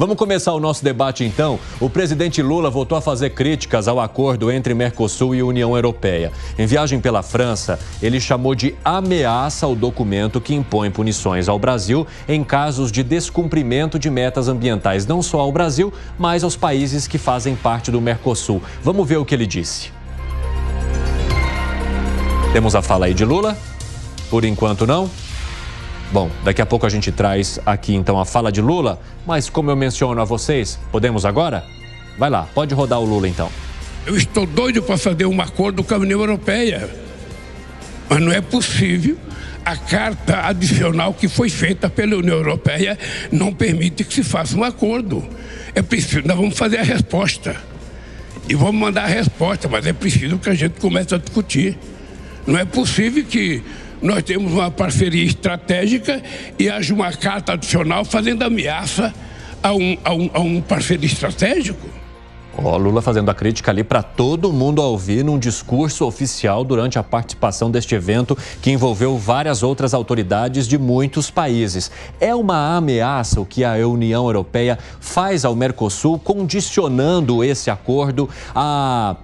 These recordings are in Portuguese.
Vamos começar o nosso debate então. O presidente Lula voltou a fazer críticas ao acordo entre Mercosul e União Europeia. Em viagem pela França, ele chamou de ameaça o documento que impõe punições ao Brasil em casos de descumprimento de metas ambientais, não só ao Brasil, mas aos países que fazem parte do Mercosul. Vamos ver o que ele disse. Temos a fala aí de Lula? Por enquanto, não. Bom, daqui a pouco a gente traz aqui então a fala de Lula, mas como eu menciono a vocês, podemos agora? Vai lá, pode rodar o Lula então. Eu estou doido para fazer um acordo com a União Europeia, mas não é possível. A carta adicional que foi feita pela União Europeia não permite que se faça um acordo. É preciso, nós vamos fazer a resposta. E vamos mandar a resposta, mas é preciso que a gente comece a discutir. Não é possível que nós temos uma parceria estratégica e haja uma carta adicional fazendo ameaça a um, a um, a um parceiro estratégico. Ó, oh, Lula fazendo a crítica ali para todo mundo ouvir num discurso oficial durante a participação deste evento que envolveu várias outras autoridades de muitos países. É uma ameaça o que a União Europeia faz ao Mercosul, condicionando esse acordo a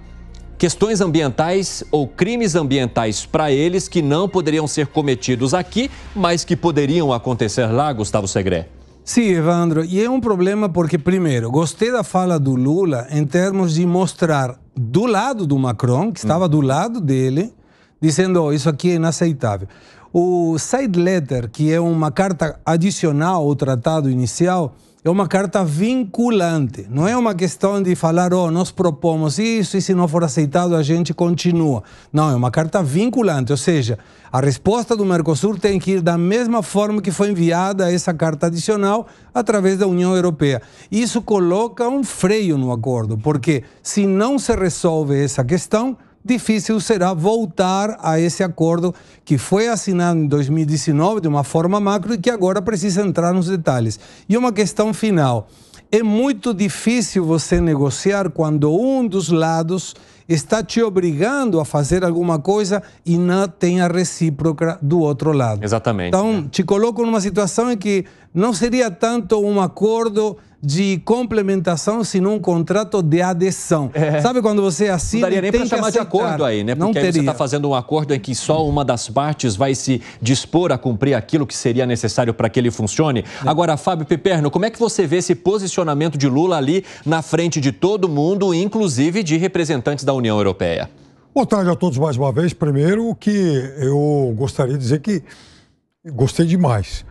questões ambientais ou crimes ambientais para eles que não poderiam ser cometidos aqui, mas que poderiam acontecer lá, Gustavo Segre? Sim, Evandro, e é um problema porque, primeiro, gostei da fala do Lula em termos de mostrar do lado do Macron, que hum. estava do lado dele, dizendo: oh, isso aqui é inaceitável. O side letter, que é uma carta adicional ao tratado inicial, é uma carta vinculante. Não é uma questão de falar, oh, nós propomos isso e se não for aceitado a gente continua. Não, é uma carta vinculante, ou seja, a resposta do Mercosul tem que ir da mesma forma que foi enviada essa carta adicional através da União Europeia. Isso coloca um freio no acordo, porque se não se resolve essa questão, difícil será voltar a esse acordo que foi assinado em 2019 de uma forma macro e que agora precisa entrar nos detalhes. E uma questão final. É muito difícil você negociar quando um dos lados está te obrigando a fazer alguma coisa e não tem a recíproca do outro lado. Exatamente. Então, né? te coloco numa situação em que não seria tanto um acordo de complementação, senão um contrato de adesão. É. Sabe quando você assina. Não daria nem para chamar de acordo aí, né? Porque não tá teria. você está fazendo um acordo em que só uma das partes vai se dispor a cumprir aquilo que seria necessário para que ele funcione. É. Agora, Fábio Piperno, como é que você vê esse posicionamento de Lula ali na frente de todo mundo, inclusive de representantes da União Europeia? Boa tarde a todos mais uma vez. Primeiro, o que eu gostaria de dizer que gostei demais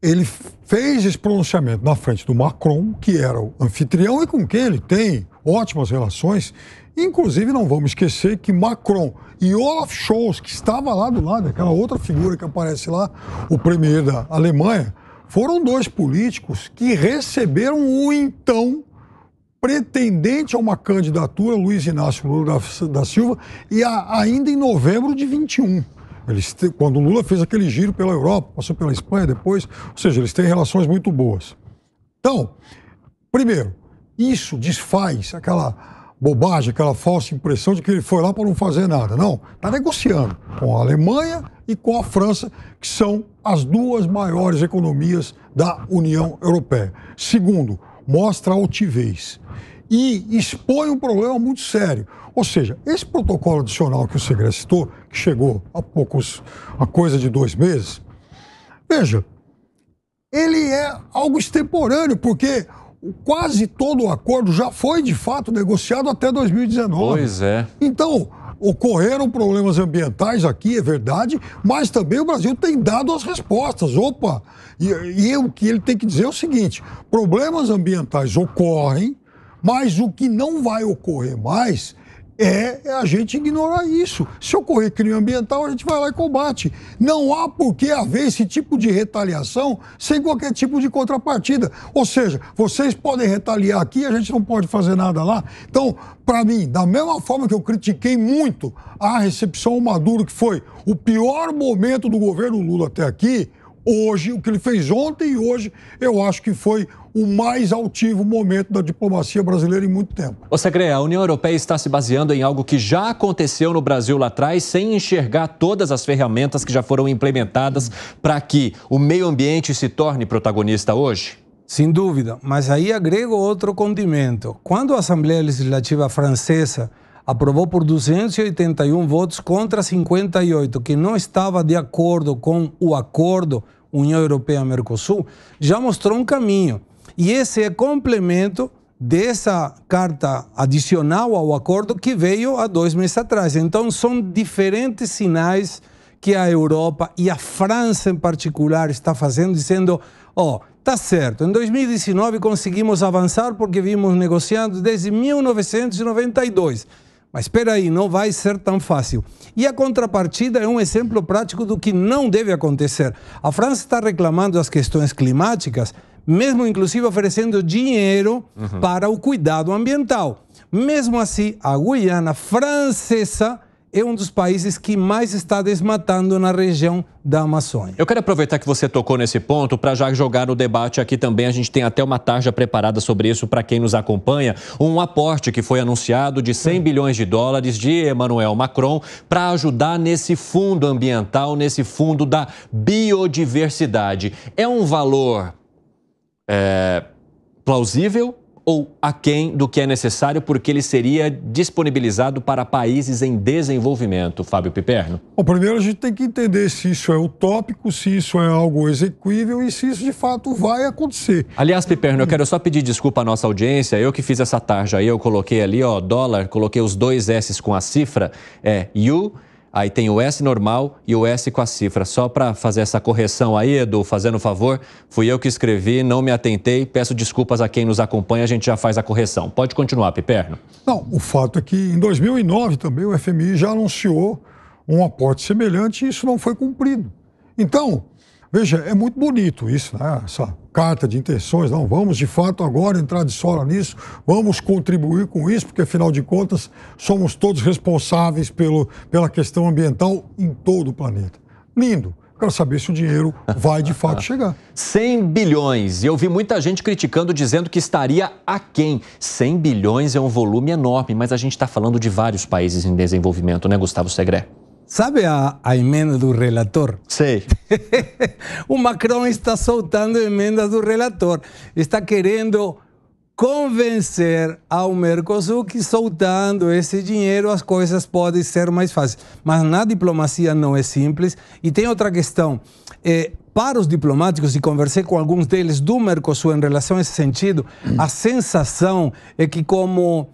ele fez esse pronunciamento na frente do Macron, que era o anfitrião e com quem ele tem ótimas relações. Inclusive, não vamos esquecer que Macron e Olaf Scholz, que estava lá do lado, aquela outra figura que aparece lá, o premier da Alemanha, foram dois políticos que receberam o então pretendente a uma candidatura, Luiz Inácio Lula da Silva, e a, ainda em novembro de 21. Eles, quando o Lula fez aquele giro pela Europa, passou pela Espanha depois, ou seja, eles têm relações muito boas. Então, primeiro, isso desfaz aquela bobagem, aquela falsa impressão de que ele foi lá para não fazer nada. Não, está negociando com a Alemanha e com a França, que são as duas maiores economias da União Europeia. Segundo, mostra altivez e expõe um problema muito sério. Ou seja, esse protocolo adicional que o Segredo citou, que chegou há poucos, a coisa de dois meses, veja, ele é algo extemporâneo, porque quase todo o acordo já foi, de fato, negociado até 2019. Pois é. Então, ocorreram problemas ambientais aqui, é verdade, mas também o Brasil tem dado as respostas. Opa! E, e o que ele tem que dizer é o seguinte: problemas ambientais ocorrem, mas o que não vai ocorrer mais é, é a gente ignorar isso. Se ocorrer crime ambiental, a gente vai lá e combate. Não há por que haver esse tipo de retaliação sem qualquer tipo de contrapartida. Ou seja, vocês podem retaliar aqui, a gente não pode fazer nada lá. Então, para mim, da mesma forma que eu critiquei muito a recepção ao Maduro, que foi o pior momento do governo Lula até aqui, hoje, o que ele fez ontem e hoje, eu acho que foi o mais altivo momento da diplomacia brasileira em muito tempo. Ô Segre, a União Europeia está se baseando em algo que já aconteceu no Brasil lá atrás, sem enxergar todas as ferramentas que já foram implementadas para que o meio ambiente se torne protagonista hoje? Sem dúvida, mas aí agrego outro condimento. Quando a Assembleia Legislativa Francesa aprovou por 281 votos contra 58, que não estava de acordo com o acordo União Europeia-Mercosul, já mostrou um caminho. E esse é complemento dessa carta adicional ao acordo que veio há dois meses atrás. Então, são diferentes sinais que a Europa e a França em particular está fazendo, dizendo: ó, oh, tá certo, em 2019 conseguimos avançar porque vimos negociando desde 1992. Mas espera aí, não vai ser tão fácil. E a contrapartida é um exemplo prático do que não deve acontecer. A França está reclamando as questões climáticas, mesmo inclusive oferecendo dinheiro uhum. para o cuidado ambiental. Mesmo assim, a Guiana francesa é um dos países que mais está desmatando na região da Amazônia. Eu quero aproveitar que você tocou nesse ponto para já jogar o debate aqui também. A gente tem até uma tarja preparada sobre isso para quem nos acompanha. Um aporte que foi anunciado de 100 bilhões de dólares de Emmanuel Macron para ajudar nesse fundo ambiental, nesse fundo da biodiversidade. É um valor é, plausível? ou aquém do que é necessário porque ele seria disponibilizado para países em desenvolvimento, Fábio Piperno? Bom, primeiro a gente tem que entender se isso é utópico, se isso é algo execuível e se isso de fato vai acontecer. Aliás, Piperno, eu quero só pedir desculpa à nossa audiência, eu que fiz essa tarja aí, eu coloquei ali, ó, dólar, coloquei os dois S's com a cifra, é U Aí tem o S normal e o S com a cifra. Só para fazer essa correção aí, Edu, fazendo favor, fui eu que escrevi, não me atentei. Peço desculpas a quem nos acompanha, a gente já faz a correção. Pode continuar, Piperno. Não, o fato é que em 2009 também o FMI já anunciou um aporte semelhante e isso não foi cumprido. Então, veja, é muito bonito isso, né? Essa carta de intenções, não, vamos de fato agora entrar de sola nisso, vamos contribuir com isso, porque afinal de contas somos todos responsáveis pelo, pela questão ambiental em todo o planeta. Lindo. Quero saber se o dinheiro vai de fato chegar. 100 bilhões. E eu vi muita gente criticando, dizendo que estaria aquém. 100 bilhões é um volume enorme, mas a gente está falando de vários países em desenvolvimento, né, Gustavo Segre? Sabe a, a, emenda do relator? Sim. o Macron está soltando emendas do relator. Está querendo convencer ao Mercosul que soltando esse dinheiro as coisas podem ser mais fáceis. Mas na diplomacia não é simples. E tem outra questão. É, eh, para os diplomáticos, e conversei com alguns deles do Mercosul em relação a esse sentido, a sensação é que como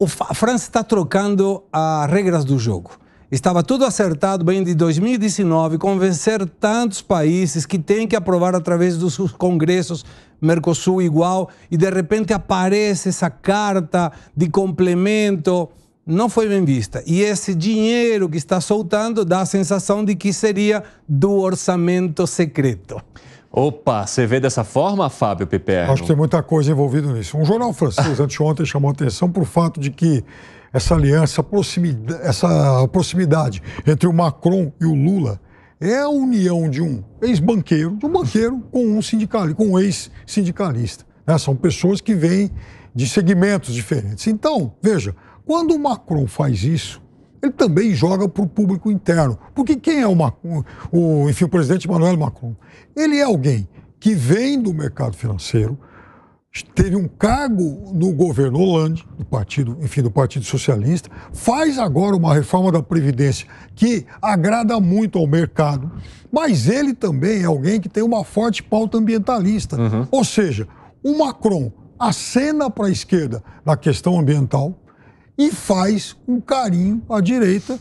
a França está trocando as regras do jogo. Estava tudo acertado bem de 2019 convencer tantos países que têm que aprovar através dos seus congressos Mercosul igual e de repente aparece essa carta de complemento não foi bem vista. E esse dinheiro que está soltando dá a sensação de que seria do orçamento secreto. Opa, você vê dessa forma, Fábio Piper? Acho que tem muita coisa envolvida nisso. Um jornal francês anteontem chamou atenção por fato de que essa aliança, proximidade, essa proximidade entre o Macron e o Lula é a união de um ex-banqueiro, de um banqueiro com um sindicalista, com um ex-sindicalista. Né? São pessoas que vêm de segmentos diferentes. Então, veja, quando o Macron faz isso, ele também joga para o público interno. Porque quem é o, Macron, o, enfim, o presidente Emmanuel Macron? Ele é alguém que vem do mercado financeiro, teve um cargo no governo Hollande, do partido, enfim, do Partido Socialista, faz agora uma reforma da previdência que agrada muito ao mercado, mas ele também é alguém que tem uma forte pauta ambientalista. Uhum. Ou seja, o Macron acena para a esquerda na questão ambiental, e faz um carinho à direita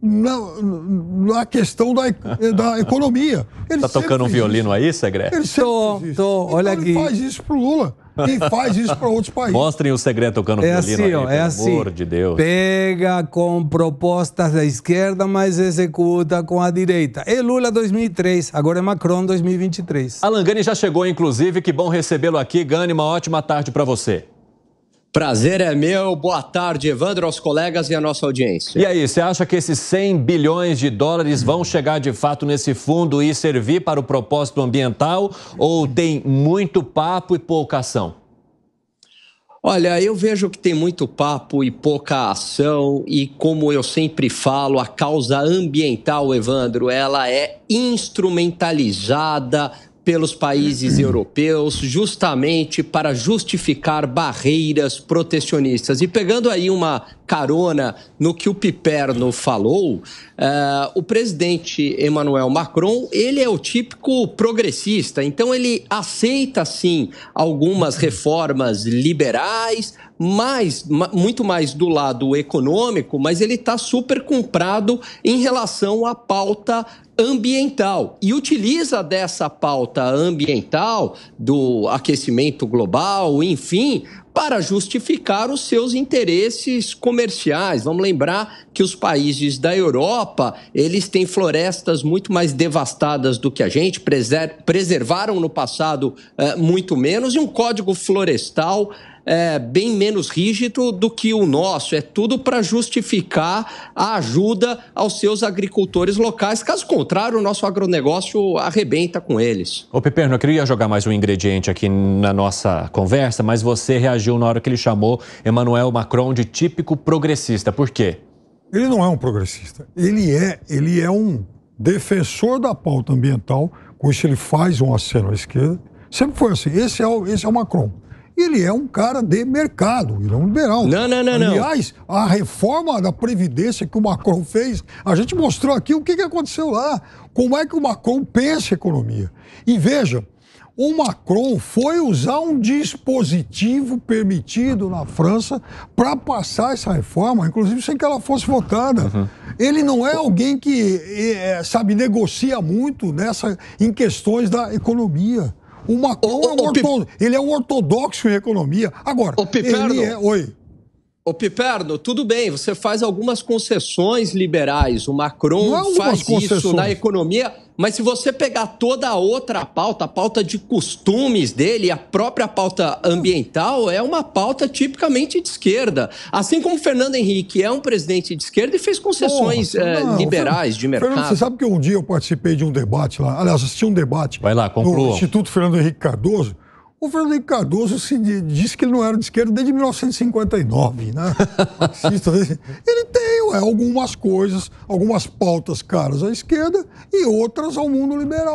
na, na questão da, eh, da economia. está tocando um violino isso. aí, segredo Ele sempre tô, então olha ele aqui. faz isso pro Lula. Quem faz isso para outros países? Mostrem o segredo tocando é violino assim, aí, ó, é assim, amor de Deus. Pega com propostas da esquerda, mas executa com a direita. E Lula 2003, agora é Macron 2023. Alan Gani já chegou, inclusive. Que bom recebê-lo aqui. Gani, uma ótima tarde para você. Prazer é meu. Boa tarde, Evandro, aos colegas e à nossa audiência. E aí, você acha que esses 100 bilhões de dólares vão chegar de fato nesse fundo e servir para o propósito ambiental ou tem muito papo e pouca ação? Olha, eu vejo que tem muito papo e pouca ação e como eu sempre falo, a causa ambiental, Evandro, ela é instrumentalizada pelos países europeus, justamente para justificar barreiras protecionistas. E pegando aí uma carona no que o Piperno falou, uh, o presidente Emmanuel Macron, ele é o típico progressista, então ele aceita, sim, algumas uhum. reformas liberais, mais, muito mais do lado econômico, mas ele está super comprado em relação à pauta ambiental e utiliza dessa pauta ambiental do aquecimento global, enfim, para justificar os seus interesses comerciais. Vamos lembrar que os países da Europa, eles têm florestas muito mais devastadas do que a gente, preservaram no passado eh, muito menos e um código florestal é, bem menos rígido do que o nosso. É tudo para justificar a ajuda aos seus agricultores locais. Caso contrário, o nosso agronegócio arrebenta com eles. Ô Peperno, eu queria jogar mais um ingrediente aqui na nossa conversa, mas você reagiu na hora que ele chamou Emmanuel Macron de típico progressista. Por quê? Ele não é um progressista. Ele é, ele é um defensor da pauta ambiental, com isso ele faz um aceno à esquerda. Sempre foi assim. Esse é o, esse é o Macron ele é um cara de mercado, ele é um liberal. Não, não, não, Aliás, a reforma da Previdência que o Macron fez, a gente mostrou aqui o que, que aconteceu lá. Como é que o Macron pensa a economia. E veja, o Macron foi usar um dispositivo permitido na França para passar essa reforma, inclusive sem que ela fosse votada. Uhum. Ele não é alguém que, é, sabe, negocia muito nessa, em questões da economia. O Macron o, o, é um orto... ele é um ortodoxo em economia. Agora, o ele é... Oi. Ô Piperno, tudo bem, você faz algumas concessões liberais. O Macron é faz isso na economia. Mas se você pegar toda a outra pauta, a pauta de costumes dele, a própria pauta ambiental, é uma pauta tipicamente de esquerda. Assim como Fernando Henrique é um presidente de esquerda e fez concessões Porra, é, liberais Fernando, de mercado. Fernando, você sabe que um dia eu participei de um debate lá, aliás, assisti um debate Vai lá, conclua. no Instituto Fernando Henrique Cardoso, o Fernando Henrique Cardoso se disse que ele não era de esquerda desde 1959, né? Ele tem é algumas coisas, algumas pautas caras à esquerda e outras ao mundo liberal.